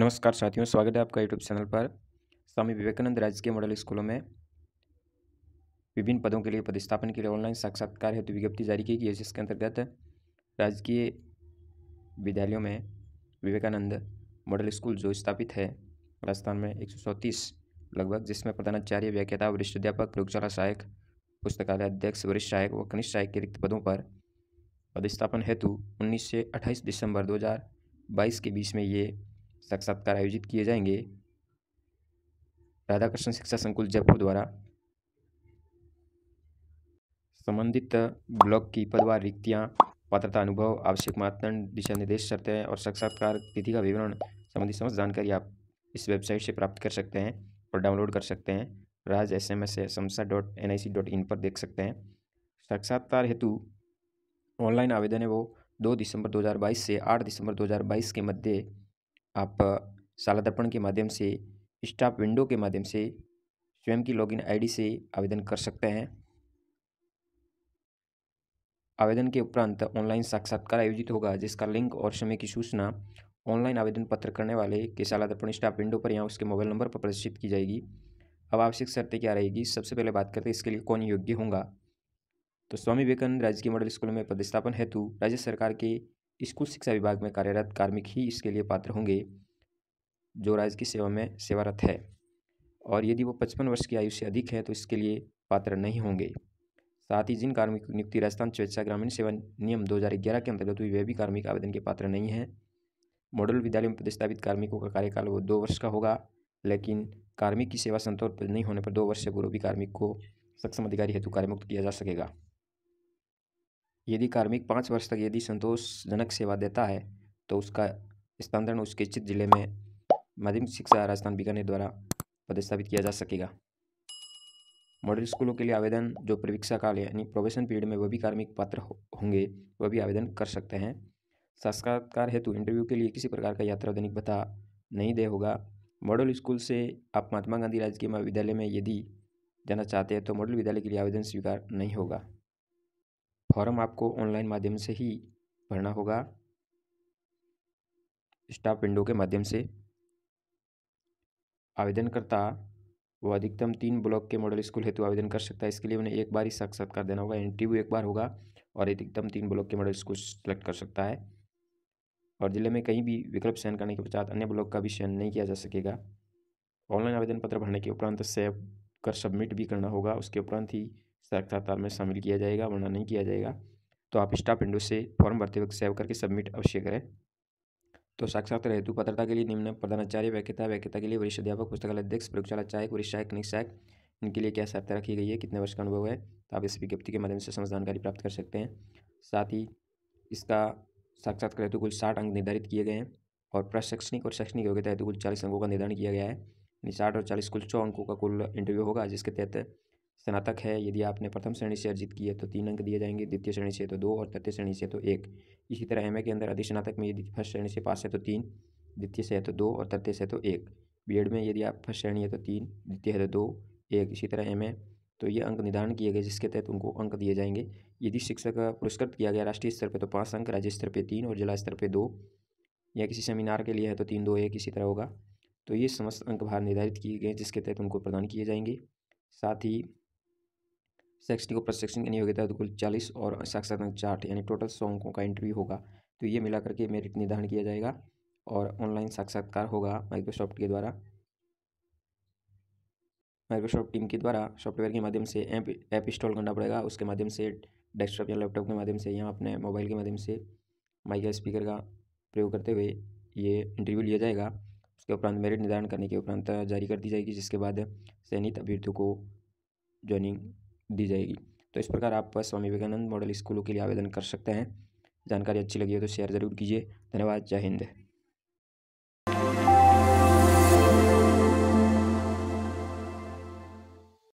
नमस्कार साथियों स्वागत है आपका यूट्यूब चैनल पर स्वामी विवेकानंद राजकीय मॉडल स्कूलों में विभिन्न पदों के लिए पदस्थापन के लिए ऑनलाइन साक्षात्कार हेतु विज्ञप्ति जारी की गई है जिसके अंतर्गत राजकीय विद्यालयों में विवेकानंद मॉडल स्कूल जो स्थापित है राजस्थान में एक लगभग जिसमें प्रधानाचार्य व्याख्याता वरिष्ठ अध्यापक प्रयोगशाला सहायक पुस्तकालय अध्यक्ष वरिष्ठ सहायक व कनिष्ठ सहायक के रिक्त पदों पर पदस्थापन हेतु उन्नीस से अट्ठाईस दिसंबर दो बाईस के बीच में ये साक्षात्कार आयोजित किए जाएंगे राधाकृष्ण शिक्षा संकुल जयपुर द्वारा संबंधित ब्लॉक की पदवार रिक्तियाँ पात्रता अनुभव आवश्यक मापदंड दिशा निर्देश शर्तें और साक्षात्कार तिथि का विवरण संबंधी समस्त जानकारी आप इस वेबसाइट से प्राप्त कर सकते हैं और डाउनलोड कर सकते हैं Raj S M S dot N I C dot in पर देख सकते हैं साक्षात्कार हेतु ऑनलाइन आवेदन है वो दो दिसंबर 2022 से 8 दिसंबर 2022 के मध्य आप शाला दर्पण के माध्यम से स्टाफ विंडो के माध्यम से स्वयं की लॉगिन आईडी से आवेदन कर सकते हैं आवेदन के उपरांत ऑनलाइन साक्षात्कार आयोजित होगा जिसका लिंक और समय की सूचना ऑनलाइन आवेदन पत्र करने वाले के शाला दर्पण स्टाफ विंडो पर या उसके मोबाइल नंबर पर प्रदर्शित की जाएगी अब आवश्यक शर्तें क्या रहेगी सबसे पहले बात करते हैं इसके लिए कौन योग्य होगा तो स्वामी विवेकानंद राजकीय मॉडल स्कूल में पदस्थापन हेतु राज्य सरकार के स्कूल शिक्षा विभाग में कार्यरत कार्मिक ही इसके लिए पात्र होंगे जो राज्य की सेवा में सेवारत है और यदि वो पचपन वर्ष की आयु से अधिक है तो इसके लिए पात्र नहीं होंगे साथ ही जिन कार्मिक की नियुक्ति राजस्थान स्वेच्छा ग्रामीण सेवा नियम 2011 के अंतर्गत हुई वे भी कार्मिक आवेदन के पात्र नहीं हैं मॉडल विद्यालय में प्रतिस्थापित कार्मिकों का कार्यकाल वो दो वर्ष का होगा लेकिन कार्मिक की सेवा संतोष नहीं होने पर दो वर्ष से पूर्व भी कार्मिक को सक्षम अधिकारी हेतु कार्यमुक्त किया जा सकेगा यदि कार्मिक पाँच वर्ष तक यदि संतोषजनक सेवा देता है तो उसका स्थानांतरण उसके चित जिले में माध्यमिक शिक्षा राजस्थान बीकानेर द्वारा पदस्थापित किया जा सकेगा मॉडल स्कूलों के लिए आवेदन जो प्रवीक्षा काल यानी प्रोबेशन पीरियड में वह भी कार्मिक पात्र होंगे वह भी आवेदन कर सकते हैं साक्षात्कार हेतु इंटरव्यू के लिए किसी प्रकार का यात्रा दैनिक भत्ता नहीं दे होगा मॉडल स्कूल से आप महात्मा गांधी राजकीय महाविद्यालय में यदि जाना चाहते हैं तो मॉडल विद्यालय के लिए आवेदन स्वीकार नहीं होगा फॉर्म आपको ऑनलाइन माध्यम से ही भरना होगा स्टाफ विंडो के माध्यम से आवेदनकर्ता वो अधिकतम तीन ब्लॉक के मॉडल स्कूल हेतु आवेदन कर सकता है इसके लिए उन्हें एक बार ही साक्षात्कार देना होगा इंटरव्यू एक बार होगा और अधिकतम तीन ब्लॉक के मॉडल स्कूल सेलेक्ट कर सकता है और जिले में कहीं भी विकल्प चयन करने के पश्चात अन्य ब्लॉक का भी चयन नहीं किया जा सकेगा ऑनलाइन आवेदन पत्र भरने के उपरांत सेव कर सबमिट भी करना होगा उसके उपरांत ही साक्षात्कार में शामिल किया जाएगा वरना नहीं किया जाएगा तो आप स्टाफ विंडो से फॉर्म भरते वक्त सेव करके सबमिट अवश्य करें तो साक्षात्कार हेतु पात्रता के लिए निम्न प्रधानाचार्य वैक्यता वैक्यता के लिए वरिष्ठ अध्यापक पुस्तकालय अध्यक्ष प्रयोगशाला वरिष्ठ सहायक निक सहायक इनके लिए क्या सहायता रखी गई है कितने वर्ष का अनुभव है तो आप इस विज्ञप्ति के माध्यम से समझ जानकारी प्राप्त कर सकते हैं साथ ही इसका साक्षात्कार हेतु कुल साठ अंक निर्धारित किए गए हैं और प्रशैक्षणिक और शैक्षणिक योग्यता हेतु कुल चालीस अंकों का निर्धारण किया गया है यानी साठ और चालीस कुल सौ अंकों का कुल इंटरव्यू होगा जिसके तहत स्नातक है यदि आपने प्रथम श्रेणी से अर्जित किया है तो तीन अंक दिए जाएंगे द्वितीय श्रेणी से तो दो और तृतीय श्रेणी से तो एक इसी तरह एम के अंदर अधिस्नातक में यदि फर्स्ट श्रेणी से पास है तो तीन द्वितीय से है तो दो और तृतीय से तो एक बी में यदि आप फर्स्ट श्रेणी है तो तीन द्वितीय है तो दो एक इसी तरह एम तो ये अंक निर्धारण किए गए जिसके तहत उनको अंक दिए जाएंगे यदि शिक्षक का पुरस्कृत किया गया राष्ट्रीय स्तर पर तो पाँच अंक राज्य स्तर पर तीन और जिला स्तर पर दो या किसी सेमिनार के लिए है तो तीन दो एक इसी तरह होगा तो ये समस्त अंक भार निर्धारित किए गए जिसके तहत उनको प्रदान किए जाएंगे साथ ही सिक्सटी को प्लस सिक्सटीन यानी हो गया था तो कुल चालीस और अंक चार्ट यानी टोटल सौ अंकों का इंटरव्यू होगा तो ये मिला करके मेरिट निर्धारण किया जाएगा और ऑनलाइन साक्षात्कार होगा माइक्रोसॉफ्ट के द्वारा माइक्रोसॉफ्ट टीम के द्वारा सॉफ्टवेयर के माध्यम से ऐप ऐप इंस्टॉल करना पड़ेगा उसके माध्यम से डेस्कटॉप या लैपटॉप के माध्यम से या अपने मोबाइल के माध्यम से माइक या स्पीकर का प्रयोग करते हुए ये इंटरव्यू लिया जाएगा उसके उपरांत मेरिट निर्धारण करने के उपरांत जारी कर दी जाएगी जिसके बाद चयनित अभ्यर्थियों को ज्वाइनिंग दी जाएगी तो इस प्रकार आप स्वामी विवेकानंद मॉडल स्कूलों के लिए आवेदन कर सकते हैं जानकारी अच्छी लगी हो तो शेयर ज़रूर कीजिए धन्यवाद जय हिंद